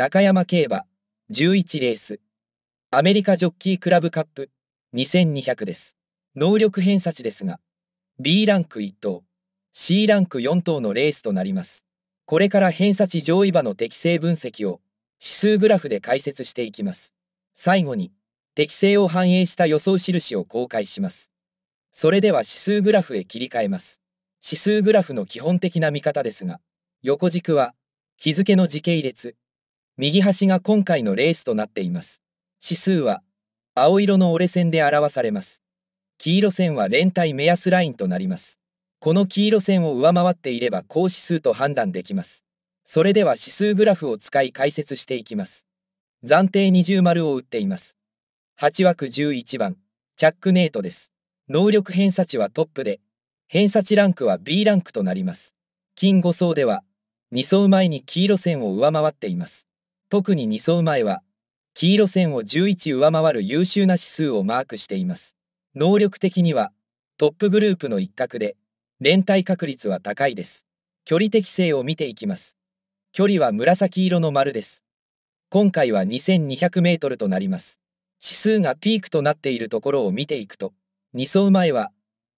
中山競馬11レースアメリカジョッキークラブカップ2200です能力偏差値ですが B ランク1等 C ランク4等のレースとなりますこれから偏差値上位馬の適正分析を指数グラフで解説していきます最後に適正を反映した予想印を公開しますそれでは指数グラフへ切り替えます指数グラフの基本的な見方ですが横軸は日付の時系列右端が今回のレースとなっています。指数は青色の折れ線で表されます。黄色線は連帯目安ラインとなります。この黄色線を上回っていれば高指数と判断できます。それでは指数グラフを使い解説していきます。暫定二重丸を打っています。8枠11番、チャックネートです。能力偏差値はトップで、偏差値ランクは B ランクとなります。金5層では、2層前に黄色線を上回っています。特に2走前は黄色線を11上回る優秀な指数をマークしています能力的にはトップグループの一角で連帯確率は高いです距離適性を見ていきます距離は紫色の丸です今回は 2200m となります指数がピークとなっているところを見ていくと2走前は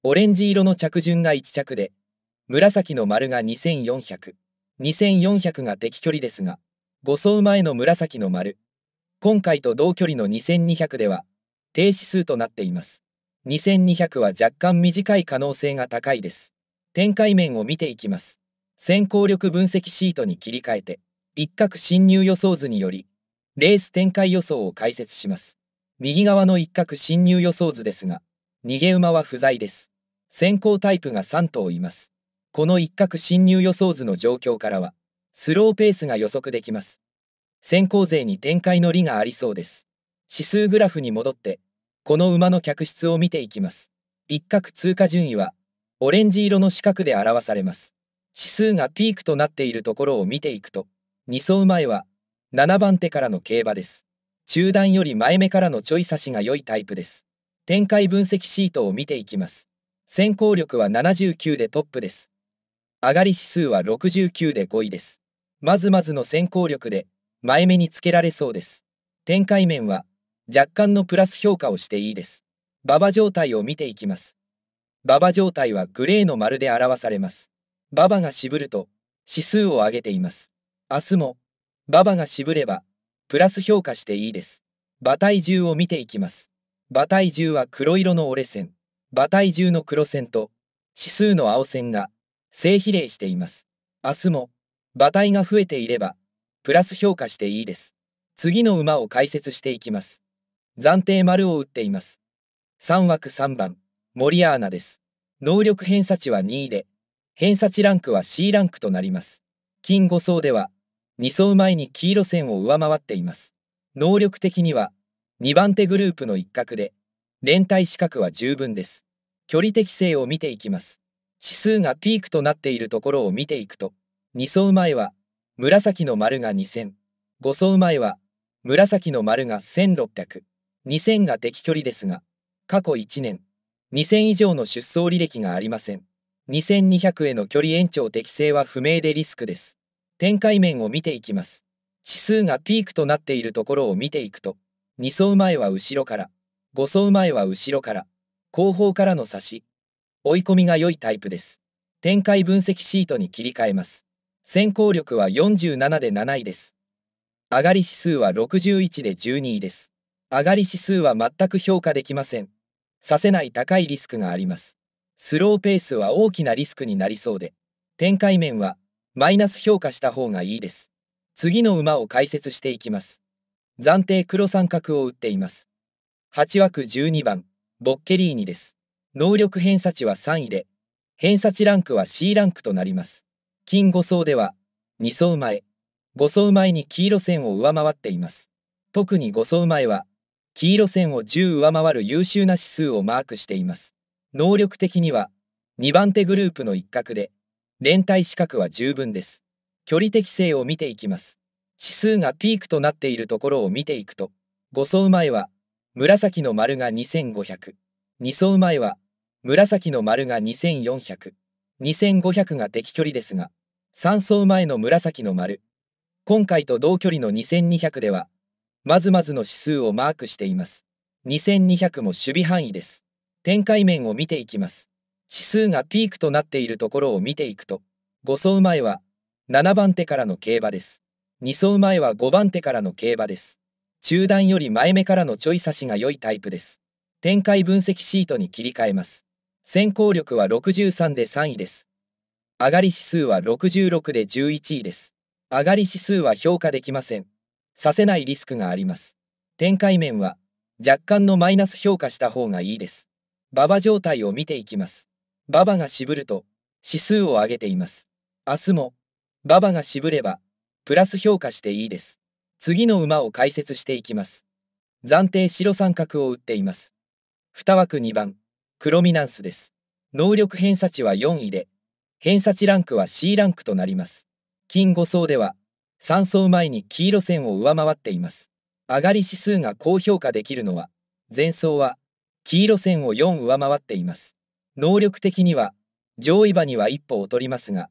オレンジ色の着順が1着で紫の丸が2400240が適距離ですが5層前の紫の丸今回と同距離の2200では低指数となっています2200は若干短い可能性が高いです展開面を見ていきます先行力分析シートに切り替えて一角侵入予想図によりレース展開予想を解説します右側の一角侵入予想図ですが逃げ馬は不在です先行タイプが3頭いますこの一角侵入予想図の状況からはスローペースが予測できます。先行勢に展開の利がありそうです。指数グラフに戻って、この馬の客室を見ていきます。一角通過順位は、オレンジ色の四角で表されます。指数がピークとなっているところを見ていくと、2走前は、7番手からの競馬です。中段より前目からのちょい差しが良いタイプです。展開分析シートを見ていきます。先行力は79でトップです。上がり指数は69で5位です。まずまずの先行力で前目につけられそうです展開面は若干のプラス評価をしていいです馬場状態を見ていきます馬場状態はグレーの丸で表されます馬場が渋ると指数を上げています明日も馬場が渋ればプラス評価していいです馬体重を見ていきます馬体重は黒色の折れ線馬体重の黒線と指数の青線が正比例しています明日も馬体が増えていれば、プラス評価していいです。次の馬を解説していきます。暫定丸を打っています。3枠3番、モリアーナです。能力偏差値は2位で、偏差値ランクは C ランクとなります。金5層では、2層前に黄色線を上回っています。能力的には、2番手グループの一角で、連帯資格は十分です。距離適性を見ていきます。指数がピークとなっているところを見ていくと、2層前は紫の丸が2000。5層前は紫の丸が1600。2000が敵距離ですが、過去1年、2000以上の出走履歴がありません。2200への距離延長適正は不明でリスクです。展開面を見ていきます。指数がピークとなっているところを見ていくと、2層前は後ろから、5層前は後ろから、後方からの差し、追い込みが良いタイプです。展開分析シートに切り替えます。先行力は47で7位です。上がり指数は61で12位です。上がり指数は全く評価できません。させない高いリスクがあります。スローペースは大きなリスクになりそうで、展開面はマイナス評価した方がいいです。次の馬を解説していきます。暫定黒三角を打っています。8枠12番、ボッケリーニです。能力偏差値は3位で、偏差値ランクは C ランクとなります。金5層では2層前、5層前に黄色線を上回っています。特に5層前は黄色線を10上回る優秀な指数をマークしています。能力的には2番手グループの一角で連帯資格は十分です。距離適性を見ていきます。指数がピークとなっているところを見ていくと、5層前は紫の丸が2500、2層前は紫の丸が2400、2500が敵距離ですが、3走前の紫の丸、今回と同距離の2200では、まずまずの指数をマークしています。2200も守備範囲です。展開面を見ていきます。指数がピークとなっているところを見ていくと、5走前は7番手からの競馬です。2走前は5番手からの競馬です。中段より前目からのちょい差しが良いタイプです。展開分析シートに切り替えます。先行力は63で3位です。上がり指数は66で11位です。上がり指数は評価できません。させないリスクがあります。展開面は若干のマイナス評価した方がいいです。馬場状態を見ていきます。馬場が渋ると指数を上げています。明日も馬場が渋ればプラス評価していいです。次の馬を解説していきます。暫定白三角を打っています。2枠2番。クロミナンスです。能力偏差値は4位で、偏差値ランクは C ランクとなります。金5層では、3層前に黄色線を上回っています。上がり指数が高評価できるのは、前層は黄色線を4上回っています。能力的には、上位馬には一歩劣りますが、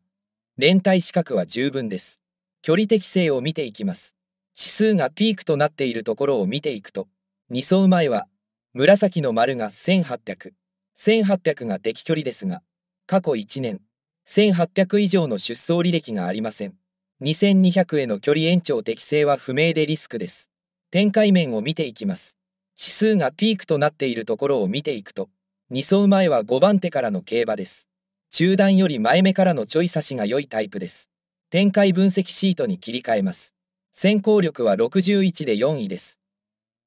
連帯資格は十分です。距離適性を見ていきます。指数がピークとなっているところを見ていくと、2層前は、紫の丸が1800、1800が敵距離ですが、過去1年、1800以上の出走履歴がありません。2200への距離延長適正は不明でリスクです。展開面を見ていきます。指数がピークとなっているところを見ていくと、2走前は5番手からの競馬です。中段より前目からのちょい差しが良いタイプです。展開分析シートに切り替えます。先行力は61で4位です。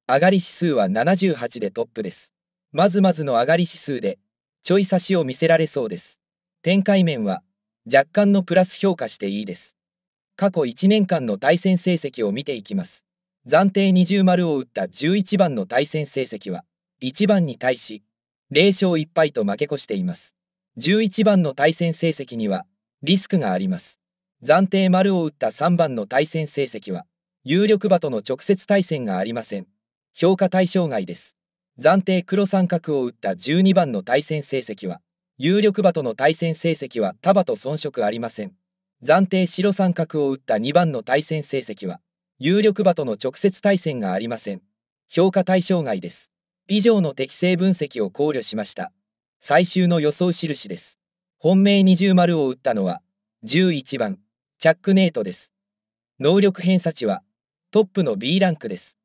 上がり指数は78でトップです。まずまずの上がり指数で、ちょい差しを見せられそうです。展開面は、若干のプラス評価していいです。過去1年間の対戦成績を見ていきます。暫定20丸を打った11番の対戦成績は、1番に対し、0勝1敗と負け越しています。11番の対戦成績には、リスクがあります。暫定丸を打った3番の対戦成績は、有力馬との直接対戦がありません。評価対象外です。暫定黒三角を打った12番の対戦成績は有力馬との対戦成績は束と遜色ありません暫定白三角を打った2番の対戦成績は有力馬との直接対戦がありません評価対象外です以上の適正分析を考慮しました最終の予想印です本命二重丸を打ったのは11番チャックネートです能力偏差値はトップの B ランクです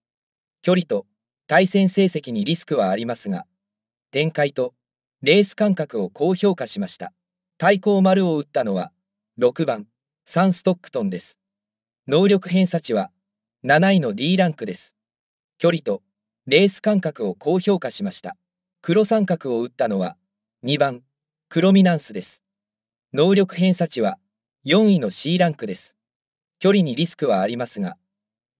距離と対戦成績にリスクはありますが、展開とレース間隔を高評価しました。対抗丸を打ったのは、6番、サンストックトンです。能力偏差値は、7位の D ランクです。距離とレース間隔を高評価しました。黒三角を打ったのは、2番、クロミナンスです。能力偏差値は、4位の C ランクです。距離にリスクはありますが、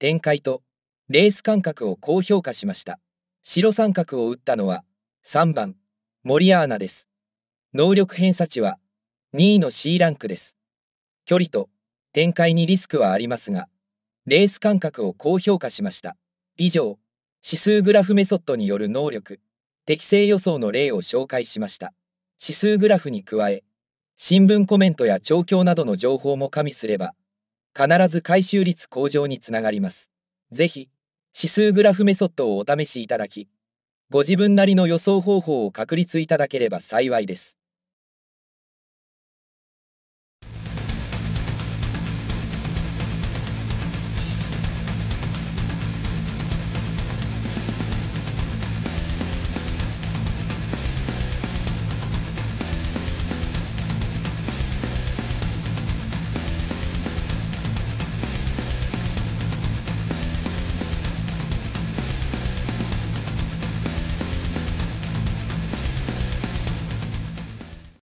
展開とレース感覚を高評価しました白三角を打ったのは3番モリアーナです能力偏差値は2位の C ランクです距離と展開にリスクはありますがレース感覚を高評価しました以上指数グラフメソッドによる能力適正予想の例を紹介しました指数グラフに加え新聞コメントや調教などの情報も加味すれば必ず回収率向上につながります。是非指数グラフメソッドをお試しいただき、ご自分なりの予想方法を確立いただければ幸いです。